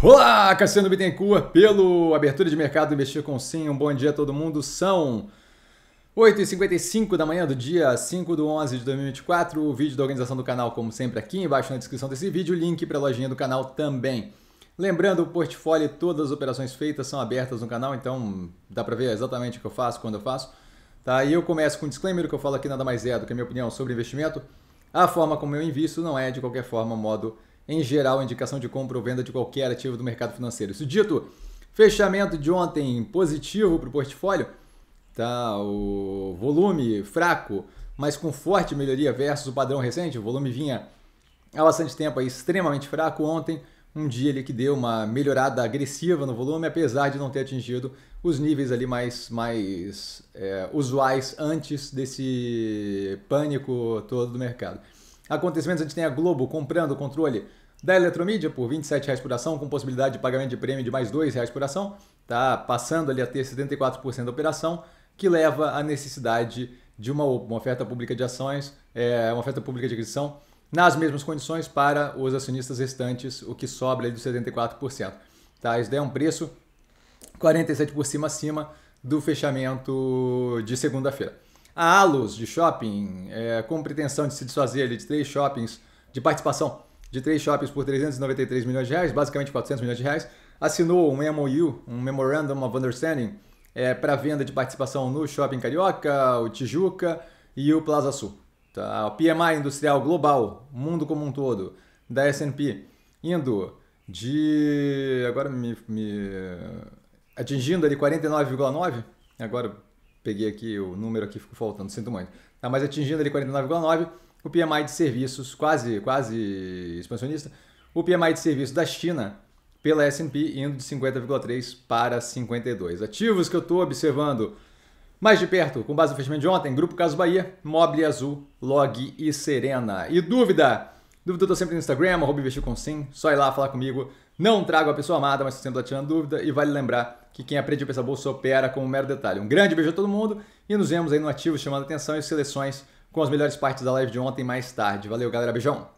Olá, Cassiano Bittencourt, pelo Abertura de Mercado Investir com Sim. Um bom dia a todo mundo. São 8h55 da manhã do dia 5 do 11 de 2024. O vídeo da organização do canal, como sempre, aqui embaixo na descrição desse vídeo. Link para a lojinha do canal também. Lembrando, o portfólio e todas as operações feitas são abertas no canal, então dá para ver exatamente o que eu faço, quando eu faço. Tá? E eu começo com um disclaimer, o que eu falo aqui nada mais é do que a minha opinião sobre investimento. A forma como eu invisto não é, de qualquer forma, modo em geral, indicação de compra ou venda de qualquer ativo do mercado financeiro. Isso dito, fechamento de ontem positivo para o portfólio, tá? o volume fraco, mas com forte melhoria versus o padrão recente, o volume vinha há bastante tempo aí, extremamente fraco ontem, um dia ali que deu uma melhorada agressiva no volume, apesar de não ter atingido os níveis ali mais, mais é, usuais antes desse pânico todo do mercado. Acontecimentos, a gente tem a Globo comprando o controle da Eletromídia por R$ 27,00 por ação, com possibilidade de pagamento de prêmio de mais R$ 2,00 por ação. Tá passando ali a ter 74% da operação, que leva à necessidade de uma, uma oferta pública de ações, é, uma oferta pública de aquisição nas mesmas condições para os acionistas restantes, o que sobra ali dos 74%. Tá? Isso daí é um preço 47 por cima acima do fechamento de segunda-feira a Alus de Shopping, é, com pretensão de se desfazer de três shoppings, de participação de três shoppings por 393 milhões de reais, basicamente 400 milhões de reais, assinou um MOU, um Memorandum of Understanding, é, para venda de participação no Shopping Carioca, o Tijuca e o Plaza Sul. Tá? O PMI industrial global, mundo como um todo, da S&P, indo de... agora me... me atingindo ali 49,9, agora peguei aqui o número aqui, ficou faltando, sinto muito. Tá, mas atingindo ali 49,9, o PMI de serviços, quase, quase expansionista, o PMI de serviços da China pela S&P indo de 50,3 para 52. Ativos que eu estou observando mais de perto, com base no fechamento de ontem, Grupo Caso Bahia, Mobile Azul, Log e Serena. E dúvida? Dúvida eu tô sempre no Instagram, arroba investir com sim, só ir lá falar comigo. Não trago a pessoa amada, mas sempre tirando dúvida. E vale lembrar que quem aprende a pensar bolsa opera com um mero detalhe. Um grande beijo a todo mundo e nos vemos aí no ativo chamando atenção e seleções com as melhores partes da live de ontem mais tarde. Valeu, galera. Beijão!